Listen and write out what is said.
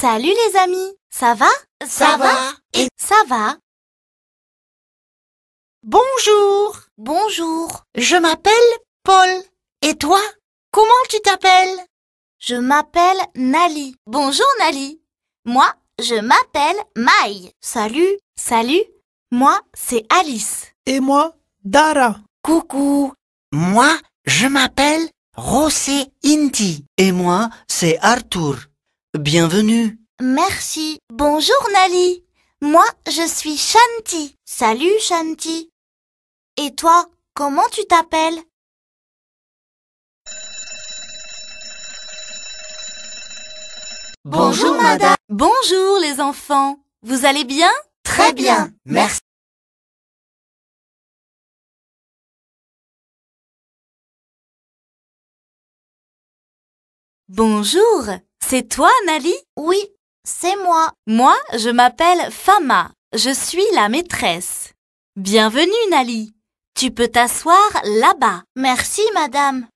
Salut les amis, ça va Ça va et ça va Bonjour Bonjour Je m'appelle Paul. Et toi Comment tu t'appelles Je m'appelle Nali. Bonjour Nali. Moi, je m'appelle Maï. Salut Salut Moi, c'est Alice. Et moi, Dara. Coucou Moi, je m'appelle Rosé Inti. Et moi, c'est Arthur. Bienvenue. Merci. Bonjour Nali. Moi, je suis Shanti. Salut Shanti. Et toi, comment tu t'appelles Bonjour madame. Bonjour les enfants. Vous allez bien Très bien. Merci. Bonjour. C'est toi, Nali Oui, c'est moi. Moi, je m'appelle Fama. Je suis la maîtresse. Bienvenue, Nali. Tu peux t'asseoir là-bas. Merci, madame.